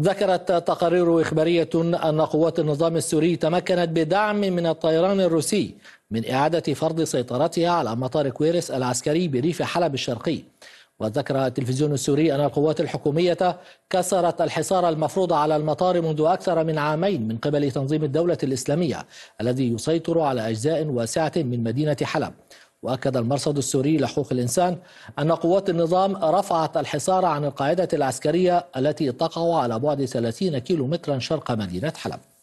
ذكرت تقارير إخبارية أن قوات النظام السوري تمكنت بدعم من الطيران الروسي من إعادة فرض سيطرتها على مطار كويرس العسكري بريف حلب الشرقي وذكر التلفزيون السوري أن القوات الحكومية كسرت الحصار المفروض على المطار منذ أكثر من عامين من قبل تنظيم الدولة الإسلامية الذي يسيطر على أجزاء واسعة من مدينة حلب واكد المرصد السوري لحقوق الانسان ان قوات النظام رفعت الحصار عن القاعده العسكريه التي تقع على بعد 30 كيلومترا شرق مدينه حلب